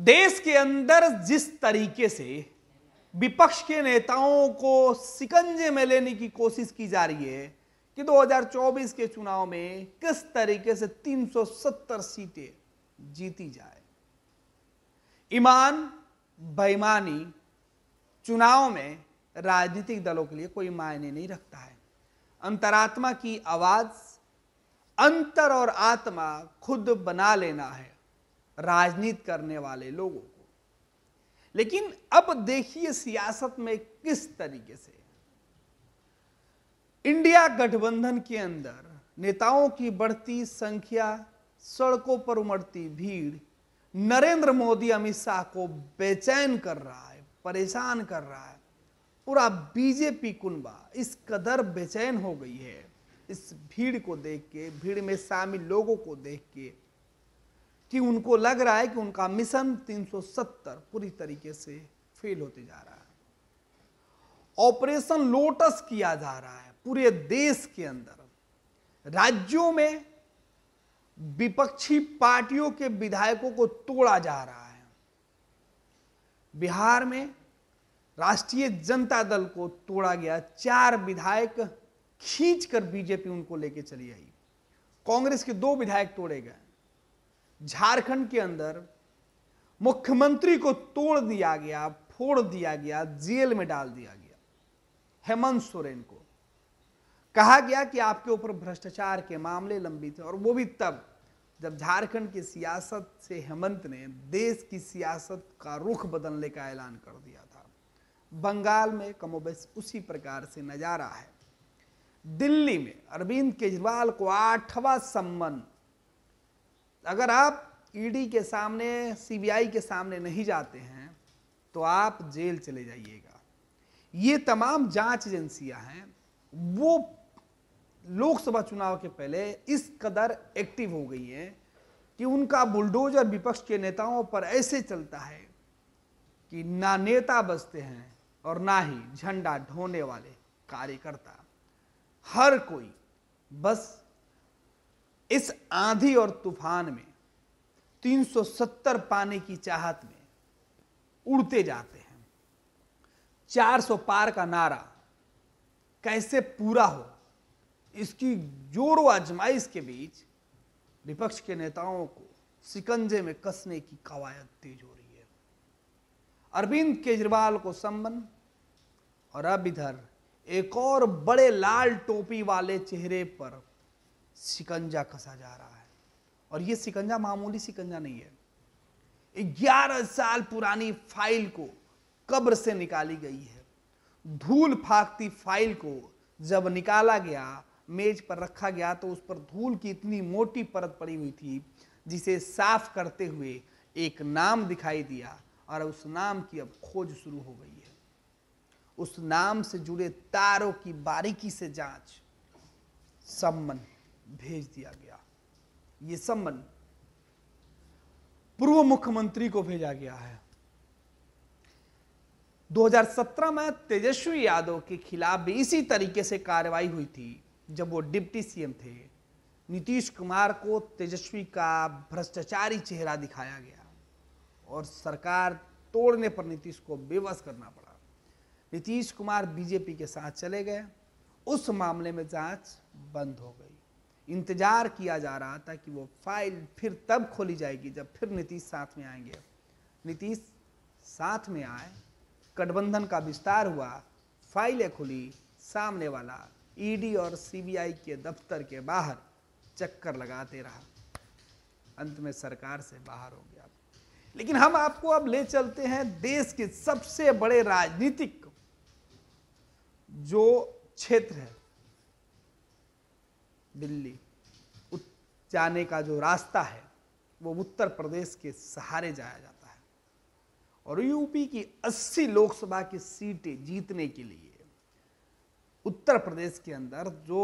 देश के अंदर जिस तरीके से विपक्ष के नेताओं को सिकंजे में लेने की कोशिश की जा रही है कि 2024 के चुनाव में किस तरीके से 370 सीटें जीती जाए ईमान बेईमानी चुनाव में राजनीतिक दलों के लिए कोई मायने नहीं रखता है अंतरात्मा की आवाज अंतर और आत्मा खुद बना लेना है राजनीति करने वाले लोगों को लेकिन अब देखिए सियासत में किस तरीके से इंडिया गठबंधन के अंदर नेताओं की बढ़ती संख्या सड़कों पर उमड़ती भीड़ नरेंद्र मोदी अमित शाह को बेचैन कर रहा है परेशान कर रहा है पूरा बीजेपी कुनबा इस कदर बेचैन हो गई है इस भीड़ को देख के भीड़ में शामिल लोगों को देख के कि उनको लग रहा है कि उनका मिशन 370 पूरी तरीके से फेल होते जा रहा है ऑपरेशन लोटस किया जा रहा है पूरे देश के अंदर राज्यों में विपक्षी पार्टियों के विधायकों को तोड़ा जा रहा है बिहार में राष्ट्रीय जनता दल को तोड़ा गया चार विधायक खींचकर बीजेपी उनको लेके चली आई कांग्रेस के दो विधायक तोड़े गए झारखंड के अंदर मुख्यमंत्री को तोड़ दिया गया फोड़ दिया गया जेल में डाल दिया गया हेमंत सोरेन को कहा गया कि आपके ऊपर भ्रष्टाचार के मामले लंबी थे और वो भी तब जब झारखंड की सियासत से हेमंत ने देश की सियासत का रुख बदलने का ऐलान कर दिया था बंगाल में कमोबेश उसी प्रकार से नज़ारा है दिल्ली में अरविंद केजरीवाल को आठवां संबंध अगर आप ईडी e के सामने सीबीआई के सामने नहीं जाते हैं तो आप जेल चले जाइएगा ये तमाम जांच एजेंसियां हैं वो लोकसभा चुनाव के पहले इस कदर एक्टिव हो गई हैं कि उनका बुलडोजर विपक्ष के नेताओं पर ऐसे चलता है कि ना नेता बचते हैं और ना ही झंडा ढोने वाले कार्यकर्ता हर कोई बस इस आंधी और तूफान में 370 पाने की चाहत में उड़ते जाते हैं 400 पार का नारा कैसे पूरा हो इसकी व आजमाइश के बीच विपक्ष के नेताओं को सिकंजे में कसने की कवायद तेज हो रही है अरविंद केजरीवाल को संबन और अब इधर एक और बड़े लाल टोपी वाले चेहरे पर सिकंजा कसा जा रहा है और ये सिकंजा मामूली सिकंजा नहीं है ग्यारह साल पुरानी फाइल को कब्र से निकाली गई है धूल फाकती फाइल को जब निकाला गया मेज पर रखा गया तो उस पर धूल की इतनी मोटी परत पड़ी हुई थी जिसे साफ करते हुए एक नाम दिखाई दिया और उस नाम की अब खोज शुरू हो गई है उस नाम से जुड़े तारों की बारीकी से जांच सम्मन भेज दिया गया ये सम्मन पूर्व मुख्यमंत्री को भेजा गया है 2017 में तेजस्वी यादव के खिलाफ भी इसी तरीके से कार्रवाई हुई थी जब वो डिप्टी सीएम थे नीतीश कुमार को तेजस्वी का भ्रष्टाचारी चेहरा दिखाया गया और सरकार तोड़ने पर नीतीश को बेबस करना पड़ा नीतीश कुमार बीजेपी के साथ चले गए उस मामले में जांच बंद हो गई इंतज़ार किया जा रहा था कि वो फाइल फिर तब खोली जाएगी जब फिर नीतीश साथ में आएंगे नीतीश साथ में आए गठबंधन का विस्तार हुआ फाइलें खुली सामने वाला ईडी और सीबीआई के दफ्तर के बाहर चक्कर लगाते रहा अंत में सरकार से बाहर हो गया लेकिन हम आपको अब ले चलते हैं देश के सबसे बड़े राजनीतिक जो क्षेत्र है दिल्ली जाने का जो रास्ता है वो उत्तर प्रदेश के सहारे जाया जाता है और यूपी की 80 लोकसभा की सीटें जीतने के लिए उत्तर प्रदेश के अंदर जो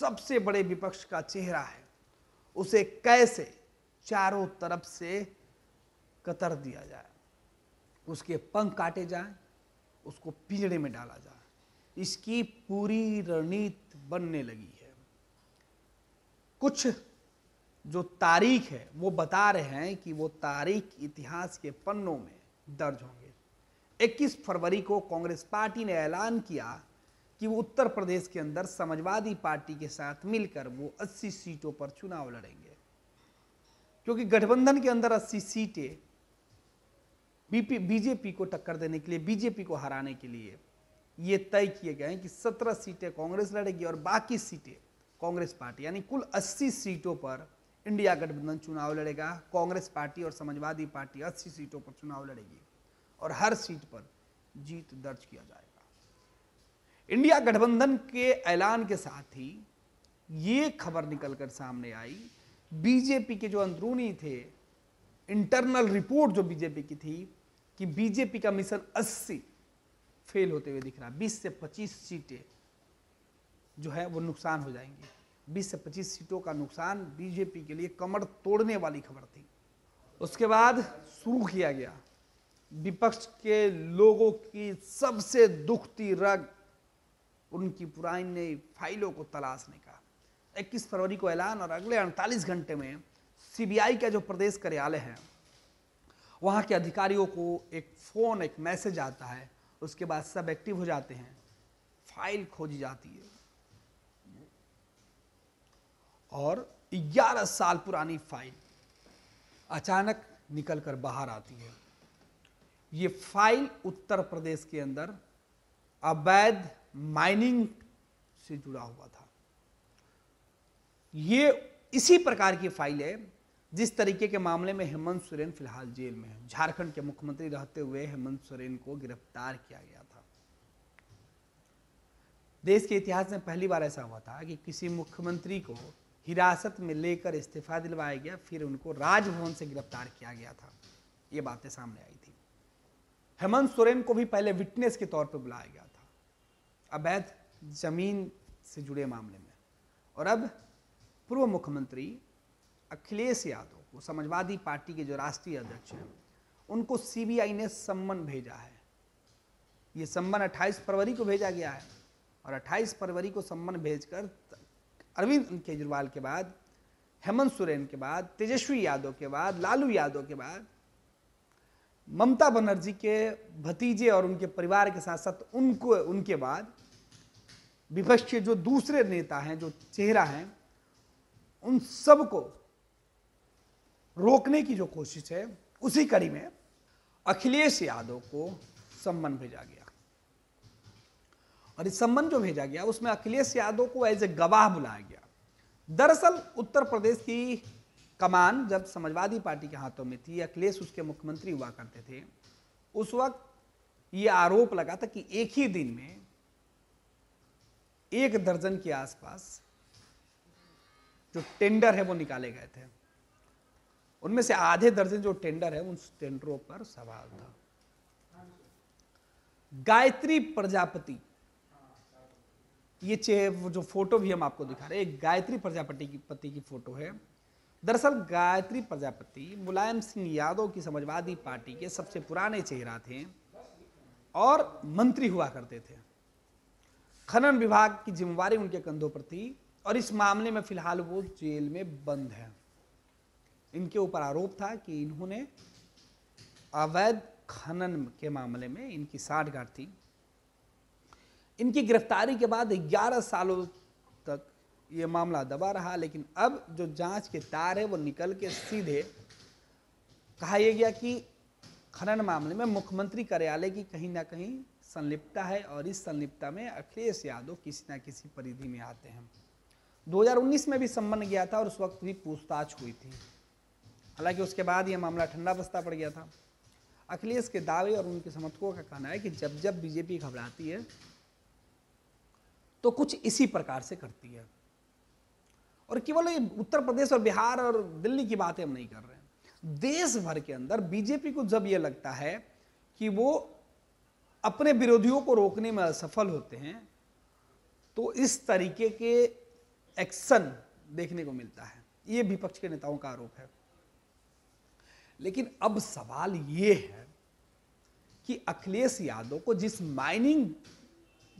सबसे बड़े विपक्ष का चेहरा है उसे कैसे चारों तरफ से कतर दिया जाए उसके पंख काटे जाए उसको पिंजड़े में डाला जाए इसकी पूरी रणनीति बनने लगी है कुछ जो तारीख है वो बता रहे हैं कि वो तारीख इतिहास के पन्नों में दर्ज होंगे 21 फरवरी को कांग्रेस पार्टी ने ऐलान किया कि वो उत्तर प्रदेश के अंदर समाजवादी पार्टी के साथ मिलकर वो 80 सीटों पर चुनाव लड़ेंगे क्योंकि गठबंधन के अंदर 80 सीटें बीपी बीजेपी को टक्कर देने के लिए बीजेपी को हराने के लिए ये तय किए गए हैं कि 17 सीटें कांग्रेस लड़ेगी और बाकी सीटें कांग्रेस पार्टी यानी कुल 80 सीटों पर इंडिया गठबंधन चुनाव लड़ेगा कांग्रेस पार्टी और समाजवादी पार्टी 80 सीटों पर चुनाव लड़ेगी और हर सीट पर जीत दर्ज किया जाएगा इंडिया गठबंधन के ऐलान के साथ ही ये खबर निकलकर सामने आई बीजेपी के जो अंदरूनी थे इंटरनल रिपोर्ट जो बीजेपी की थी कि बीजेपी का मिशन 80 फेल होते हुए दिख रहा 20 से 25 सीटें जो है वो नुकसान हो जाएंगी 20 से 25 सीटों का नुकसान बीजेपी के लिए कमर तोड़ने वाली खबर थी उसके बाद शुरू किया गया विपक्ष के लोगों की सबसे दुखती रग उनकी पुरानी फाइलों को तलाशने का 21 फरवरी को ऐलान और अगले 48 घंटे में सीबीआई का जो प्रदेश कार्यालय है वहाँ के अधिकारियों को एक फ़ोन एक मैसेज आता है उसके बाद सब एक्टिव हो जाते हैं फाइल खोजी जाती है और 11 साल पुरानी फाइल अचानक निकलकर बाहर आती है ये फाइल उत्तर प्रदेश के अंदर अवैध माइनिंग से जुड़ा हुआ था ये इसी प्रकार की फाइल है जिस तरीके के मामले में हेमंत सोरेन फिलहाल जेल में है झारखंड के मुख्यमंत्री रहते हुए हेमंत सोरेन को गिरफ्तार किया गया था देश के इतिहास में पहली बार ऐसा हुआ था कि किसी मुख्यमंत्री को हिरासत में लेकर इस्तीफा दिलवाया गया फिर उनको राजभवन से गिरफ्तार किया गया था ये बातें सामने आई थी हेमंत सोरेन को भी पहले विटनेस के तौर पर बुलाया गया था अवैध जमीन से जुड़े मामले में और अब पूर्व मुख्यमंत्री अखिलेश यादव को समाजवादी पार्टी के जो राष्ट्रीय अध्यक्ष हैं उनको सीबीआई ने सम्मन भेजा है ये सम्मन 28 फरवरी को भेजा गया है और 28 फरवरी को सम्मन भेजकर अरविंद केजरीवाल के बाद हेमंत सोरेन के बाद तेजस्वी यादव के बाद लालू यादव के बाद ममता बनर्जी के भतीजे और उनके परिवार के साथ साथ उनको उनके बाद विपक्ष के जो दूसरे नेता हैं जो चेहरा हैं उन सबको रोकने की जो कोशिश है उसी कड़ी में अखिलेश यादव को सम्मन भेजा गया और इस संबंध जो भेजा गया उसमें अखिलेश यादव को एज ए गवाह बुलाया गया दरअसल उत्तर प्रदेश की कमान जब समाजवादी पार्टी के हाथों में थी अखिलेश उसके मुख्यमंत्री हुआ करते थे उस वक्त ये आरोप लगा था कि एक ही दिन में एक दर्जन के आसपास जो टेंडर है वो निकाले गए थे उनमें से आधे दर्जन जो टेंडर है उन टेंडरों पर सवाल था गायत्री प्रजापति ये चे जो फोटो भी हम आपको दिखा रहे हैं गायत्री प्रजापति की पति की फोटो है दरअसल गायत्री प्रजापति मुलायम सिंह यादव की समाजवादी पार्टी के सबसे पुराने चेहरा थे और मंत्री हुआ करते थे खनन विभाग की जिम्मेवारी उनके कंधों पर थी और इस मामले में फिलहाल वो जेल में बंद है इनके ऊपर आरोप था कि इन्होंने अवैध खनन के मामले में इनकी साठगांठ थी इनकी गिरफ्तारी के बाद 11 सालों तक ये मामला दबा रहा लेकिन अब जो जांच के तार है वो निकल के सीधे कहा यह गया कि खनन मामले में मुख्यमंत्री कार्यालय की कहीं ना कहीं संलिप्तता है और इस संलिप्तता में अखिलेश यादव किसी ना किसी परिधि में आते हैं 2019 में भी संबंध गया था और उस वक्त भी पूछताछ हुई थी हालांकि उसके बाद यह मामला ठंडा बस्ता पड़ गया था अखिलेश के दावे और उनके समर्थकों का कहना है कि जब जब बीजेपी घबराती है तो कुछ इसी प्रकार से करती है और केवल ये उत्तर प्रदेश और बिहार और दिल्ली की बातें हम नहीं कर रहे हैं देश भर के अंदर बीजेपी को जब यह लगता है कि वो अपने विरोधियों को रोकने में असफल होते हैं तो इस तरीके के एक्शन देखने को मिलता है ये विपक्ष के नेताओं का आरोप है लेकिन अब सवाल ये है कि अखिलेश यादव को जिस माइनिंग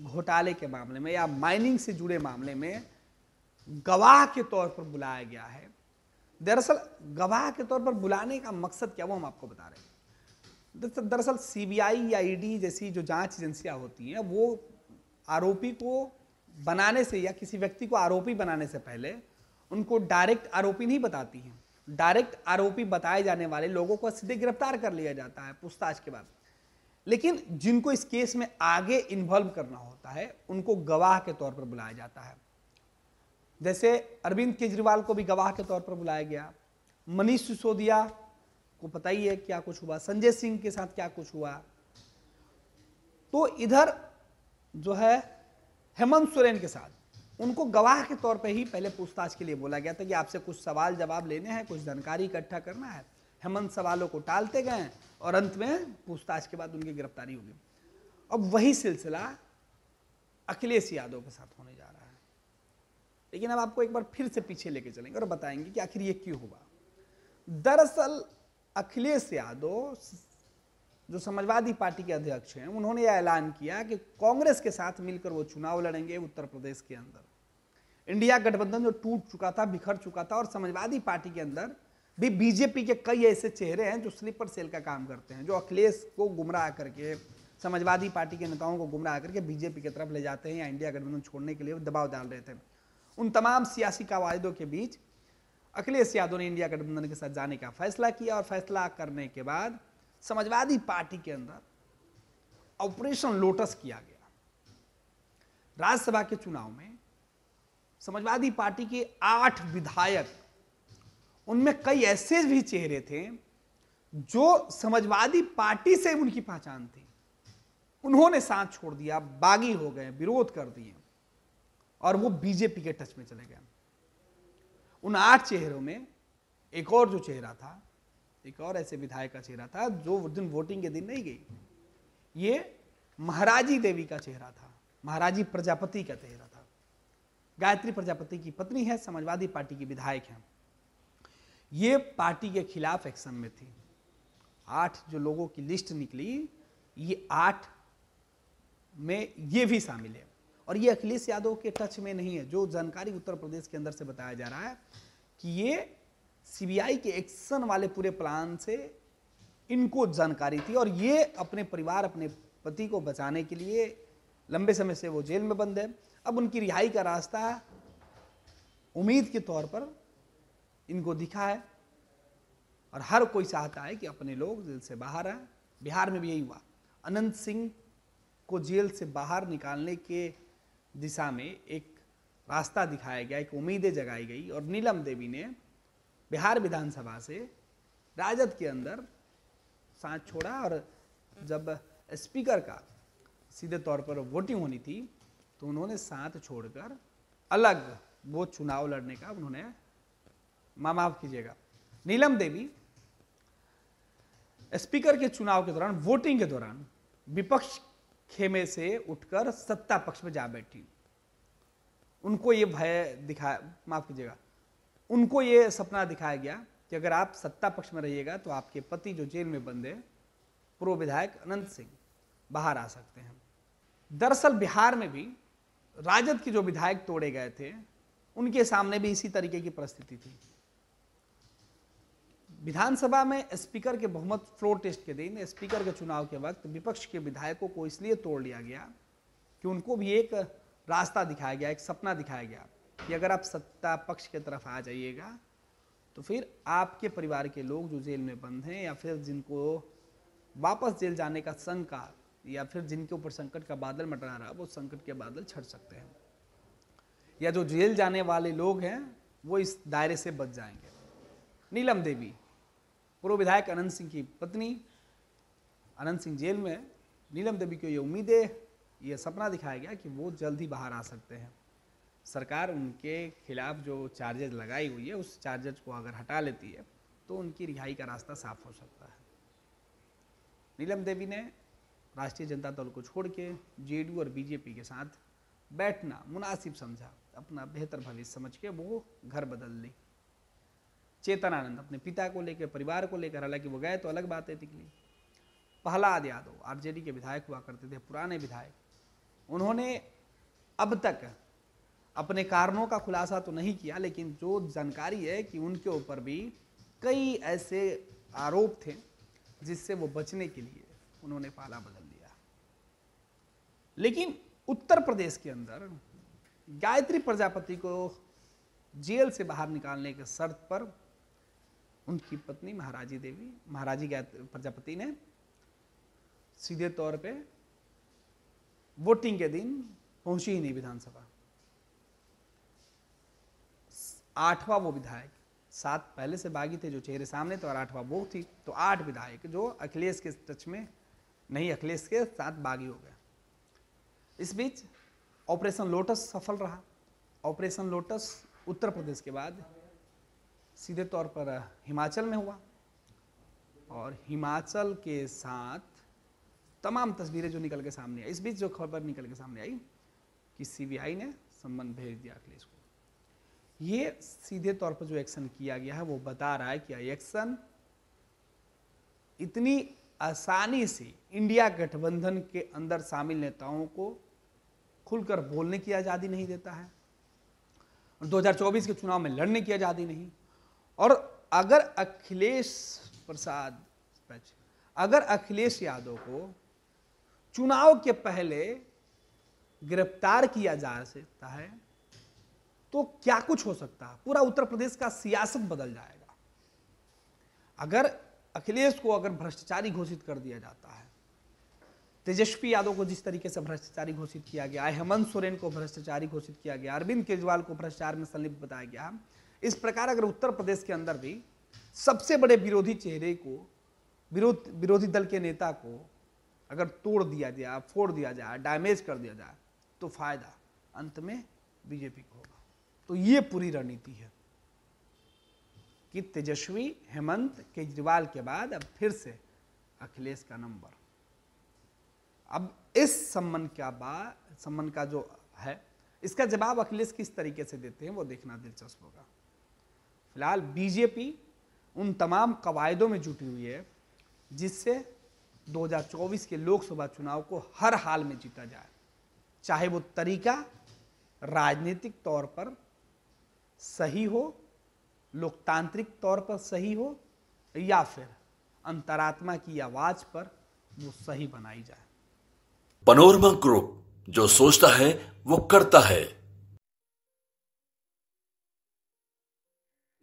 घोटाले के मामले में या माइनिंग से जुड़े मामले में गवाह के तौर पर बुलाया गया है दरअसल गवाह के तौर पर बुलाने का मकसद क्या वो हम आपको बता रहे हैं दरअसल सीबीआई या ईडी e जैसी जो जांच एजेंसियां होती हैं वो आरोपी को बनाने से या किसी व्यक्ति को आरोपी बनाने से पहले उनको डायरेक्ट आरोपी नहीं बताती हैं डायरेक्ट आरोपी बताए जाने वाले लोगों को सीधे गिरफ्तार कर लिया जाता है पूछताछ के बाद लेकिन जिनको इस केस में आगे इन्वॉल्व करना होता है उनको गवाह के तौर पर बुलाया जाता है जैसे अरविंद केजरीवाल को भी गवाह के तौर पर बुलाया गया मनीष सिसोदिया को पता ही है क्या कुछ हुआ संजय सिंह के साथ क्या कुछ हुआ तो इधर जो है हेमंत सोरेन के साथ उनको गवाह के तौर पर ही पहले पूछताछ के लिए बोला गया था कि आपसे कुछ सवाल जवाब लेने हैं कुछ जानकारी इकट्ठा करना है हेमंत सवालों को टालते गए और अंत में पूछताछ के बाद उनकी गिरफ्तारी होगी अब वही सिलसिला अखिलेश यादव के साथ होने जा रहा है लेकिन अब आपको एक बार फिर से पीछे लेके चलेंगे और बताएंगे कि आखिर ये क्यों हुआ दरअसल अखिलेश यादव जो समाजवादी पार्टी के अध्यक्ष हैं उन्होंने यह ऐलान किया कि कांग्रेस के साथ मिलकर वो चुनाव लड़ेंगे उत्तर प्रदेश के अंदर इंडिया गठबंधन जो टूट चुका था बिखर चुका था और समाजवादी पार्टी के अंदर भी बीजेपी के कई ऐसे चेहरे हैं जो स्लीपर सेल का काम करते हैं जो अखिलेश को गुमराह करके समाजवादी पार्टी के नेताओं को गुमराह करके बीजेपी की तरफ ले जाते हैं या इंडिया गठबंधन छोड़ने के लिए दबाव डाल रहे थे उन तमाम सियासी कवायदों के बीच अखिलेश यादव ने इंडिया गठबंधन के साथ जाने का फैसला किया और फैसला करने के बाद समाजवादी पार्टी के अंदर ऑपरेशन लोटस किया गया राज्यसभा के चुनाव में समाजवादी पार्टी के आठ विधायक उनमें कई ऐसे भी चेहरे थे जो समाजवादी पार्टी से उनकी पहचान थी उन्होंने साथ छोड़ दिया बागी हो गए विरोध कर दिए और वो बीजेपी के टच में चले गए उन आठ चेहरों में एक और जो चेहरा था एक और ऐसे विधायक का चेहरा था जो दिन वोटिंग के दिन नहीं गई ये महाराजी देवी का चेहरा था महाराजी प्रजापति का चेहरा था गायत्री प्रजापति की पत्नी है समाजवादी पार्टी की विधायक हैं ये पार्टी के खिलाफ एक्शन में थी आठ जो लोगों की लिस्ट निकली ये आठ में ये भी शामिल है और ये अखिलेश यादव के टच में नहीं है जो जानकारी उत्तर प्रदेश के अंदर से बताया जा रहा है कि ये सीबीआई के एक्शन वाले पूरे प्लान से इनको जानकारी थी और ये अपने परिवार अपने पति को बचाने के लिए लंबे समय से वो जेल में बंद है अब उनकी रिहाई का रास्ता उम्मीद के तौर पर इनको दिखा है और हर कोई चाहता है कि अपने लोग जेल से बाहर आए बिहार में भी यही हुआ अनंत सिंह को जेल से बाहर निकालने के दिशा में एक रास्ता दिखाया गया एक उम्मीदें जगाई गई और नीलम देवी ने बिहार विधानसभा से राजद के अंदर सांस छोड़ा और जब स्पीकर का सीधे तौर पर वोटिंग होनी थी तो उन्होंने साथ छोड़कर अलग वो चुनाव लड़ने का उन्होंने माफ कीजिएगा नीलम देवी स्पीकर के चुनाव के दौरान वोटिंग के दौरान विपक्ष खेमे से उठकर सत्ता पक्ष में जा बैठी उनको ये भय दिखाया माफ कीजिएगा उनको ये सपना दिखाया गया कि अगर आप सत्ता पक्ष में रहिएगा तो आपके पति जो जेल में बंद है पूर्व विधायक अनंत सिंह बाहर आ सकते हैं दरअसल बिहार में भी राजद के जो विधायक तोड़े गए थे उनके सामने भी इसी तरीके की परिस्थिति थी विधानसभा में स्पीकर के बहुमत फ्लोर टेस्ट के दिन स्पीकर के चुनाव के वक्त विपक्ष के विधायकों को इसलिए तोड़ लिया गया कि उनको भी एक रास्ता दिखाया गया एक सपना दिखाया गया कि अगर आप सत्ता पक्ष के तरफ आ जाइएगा तो फिर आपके परिवार के लोग जो जेल में बंद हैं या फिर जिनको वापस जेल जाने का शंका या फिर जिनके ऊपर संकट का बादल मटरा रहा वो संकट के बादल छट सकते हैं या जो जेल जाने वाले लोग हैं वो इस दायरे से बच जाएंगे नीलम देवी पूर्व विधायक अनंत सिंह की पत्नी अनंत सिंह जेल में नीलम देवी को ये उम्मीद है ये सपना दिखाया गया कि वो जल्द ही बाहर आ सकते हैं सरकार उनके खिलाफ जो चार्जेज लगाई हुई है उस चार्जेज को अगर हटा लेती है तो उनकी रिहाई का रास्ता साफ हो सकता है नीलम देवी ने राष्ट्रीय जनता दल को छोड़ के जे और बीजेपी के साथ बैठना मुनासिब समझा अपना बेहतर भविष्य समझ के वो घर बदल ली चेतनानंद अपने पिता को लेकर परिवार को लेकर हालांकि वो गए तो अलग बातें निकली प्रहलाद यादव आरजेडी के विधायक हुआ करते थे पुराने विधायक उन्होंने अब तक अपने कारणों का खुलासा तो नहीं किया लेकिन जो जानकारी है कि उनके ऊपर भी कई ऐसे आरोप थे जिससे वो बचने के लिए उन्होंने पाला बदल दिया लेकिन उत्तर प्रदेश के अंदर गायत्री प्रजापति को जेल से बाहर निकालने के शर्त पर उनकी पत्नी महाराजी देवी महाराजी प्रजापति ने सीधे तौर पे वोटिंग के दिन पहुंची ही नहीं विधानसभा आठवां वो विधायक सात पहले से बागी थे जो चेहरे सामने थे और आठवां वो थी तो आठ विधायक जो अखिलेश के टच में नहीं अखिलेश के साथ बागी हो गए इस बीच ऑपरेशन लोटस सफल रहा ऑपरेशन लोटस उत्तर प्रदेश के बाद सीधे तौर पर हिमाचल में हुआ और हिमाचल के साथ तमाम तस्वीरें जो निकल के सामने आई इस बीच जो खबर निकल के सामने आई कि सीबीआई ने सम्मन भेज दिया अखिलेश को ये सीधे तौर पर जो एक्शन किया गया है वो बता रहा है कि एक्शन इतनी आसानी से इंडिया गठबंधन के अंदर शामिल नेताओं को खुलकर बोलने की आज़ादी नहीं देता है 2024 के चुनाव में लड़ने की आज़ादी नहीं और अगर अखिलेश प्रसाद अगर अखिलेश यादव को चुनाव के पहले गिरफ्तार किया जा सकता है तो क्या कुछ हो सकता है पूरा उत्तर प्रदेश का सियासत बदल जाएगा अगर अखिलेश को अगर भ्रष्टाचारी घोषित कर दिया जाता है तेजस्वी यादव को जिस तरीके से भ्रष्टाचारी घोषित किया गया हेमंत सोरेन को भ्रष्टाचारी घोषित किया गया अरविंद केजरीवाल को भ्रष्टाचार में संलिप्त बताया गया इस प्रकार अगर उत्तर प्रदेश के अंदर भी सबसे बड़े विरोधी चेहरे को विरोध विरोधी दल के नेता को अगर तोड़ दिया जाए फोड़ दिया जाए डैमेज कर दिया जाए तो फायदा अंत में बीजेपी को होगा तो ये पूरी रणनीति है कि तेजस्वी हेमंत केजरीवाल के बाद अब फिर से अखिलेश का नंबर अब इस संबंध का बा संबंध का जो है इसका जवाब अखिलेश किस तरीके से देते हैं वो देखना दिलचस्प होगा फिलहाल बीजेपी उन तमाम कवायदों में जुटी हुई है जिससे 2024 के लोकसभा चुनाव को हर हाल में जीता जाए चाहे वो तरीका राजनीतिक तौर पर सही हो लोकतांत्रिक तौर पर सही हो या फिर अंतरात्मा की आवाज पर वो सही बनाई जाए पनोरमा ग्रुप जो सोचता है वो करता है